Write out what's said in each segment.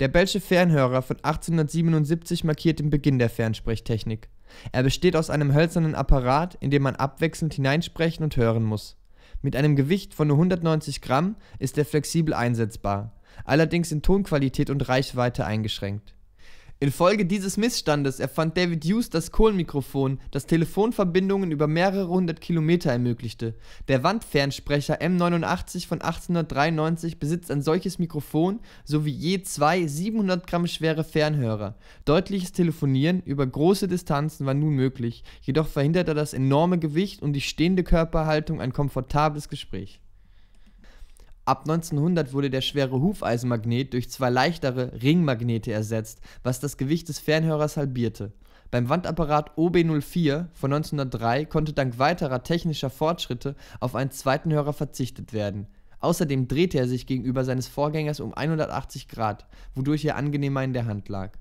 Der Bellsche Fernhörer von 1877 markiert den Beginn der Fernsprechtechnik. Er besteht aus einem hölzernen Apparat, in dem man abwechselnd hineinsprechen und hören muss. Mit einem Gewicht von nur 190 Gramm ist er flexibel einsetzbar, allerdings in Tonqualität und Reichweite eingeschränkt Infolge dieses Missstandes erfand David Hughes das Kohlenmikrofon, das Telefonverbindungen über mehrere hundert Kilometer ermöglichte. Der Wandfernsprecher M89 von 1893 besitzt ein solches Mikrofon sowie je zwei 700 Gramm schwere Fernhörer. Deutliches Telefonieren über große Distanzen war nun möglich, jedoch verhinderte das enorme Gewicht und die stehende Körperhaltung ein komfortables Gespräch. Ab 1900 wurde der schwere Hufeisenmagnet durch zwei leichtere Ringmagnete ersetzt, was das Gewicht des Fernhörers halbierte. Beim Wandapparat OB04 von 1903 konnte dank weiterer technischer Fortschritte auf einen zweiten Hörer verzichtet werden. Außerdem drehte er sich gegenüber seines Vorgängers um 180 Grad, wodurch er angenehmer in der Hand lag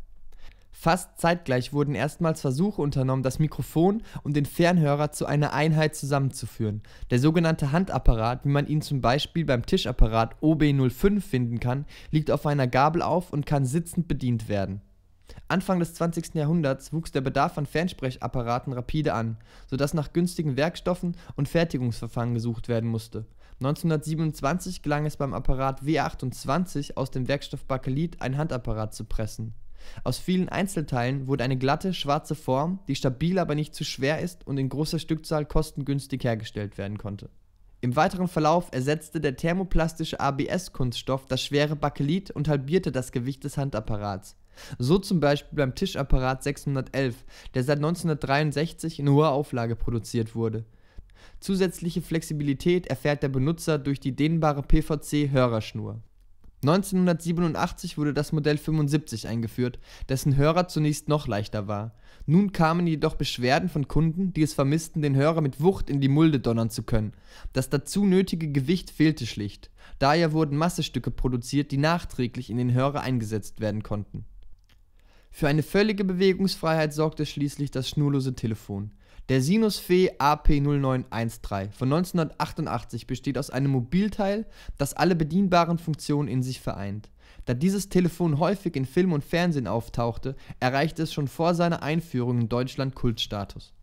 Fast zeitgleich wurden erstmals Versuche unternommen, das Mikrofon und den Fernhörer zu einer Einheit zusammenzuführen. Der sogenannte Handapparat, wie man ihn zum Beispiel beim Tischapparat OB05 finden kann, liegt auf einer Gabel auf und kann sitzend bedient werden. Anfang des 20. Jahrhunderts wuchs der Bedarf an Fernsprechapparaten rapide an, sodass nach günstigen Werkstoffen und Fertigungsverfahren gesucht werden musste. 1927 gelang es beim Apparat W28 aus dem Werkstoff Bakelit ein Handapparat zu pressen. Aus vielen Einzelteilen wurde eine glatte, schwarze Form, die stabil, aber nicht zu schwer ist und in großer Stückzahl kostengünstig hergestellt werden konnte. Im weiteren Verlauf ersetzte der thermoplastische ABS-Kunststoff das schwere Bakelit und halbierte das Gewicht des Handapparats. So zum Beispiel beim Tischapparat 611, der seit 1963 in hoher Auflage produziert wurde. Zusätzliche Flexibilität erfährt der Benutzer durch die dehnbare PVC-Hörerschnur 1987 wurde das Modell 75 eingeführt, dessen Hörer zunächst noch leichter war. Nun kamen jedoch Beschwerden von Kunden, die es vermissten, den Hörer mit Wucht in die Mulde donnern zu können. Das dazu nötige Gewicht fehlte schlicht. Daher wurden Massestücke produziert, die nachträglich in den Hörer eingesetzt werden konnten. Für eine völlige Bewegungsfreiheit sorgte schließlich das schnurlose Telefon der Sinus Fee AP0913 von 1988 besteht aus einem Mobilteil, das alle bedienbaren Funktionen in sich vereint. Da dieses Telefon häufig in Film und Fernsehen auftauchte, erreichte es schon vor seiner Einführung in Deutschland Kultstatus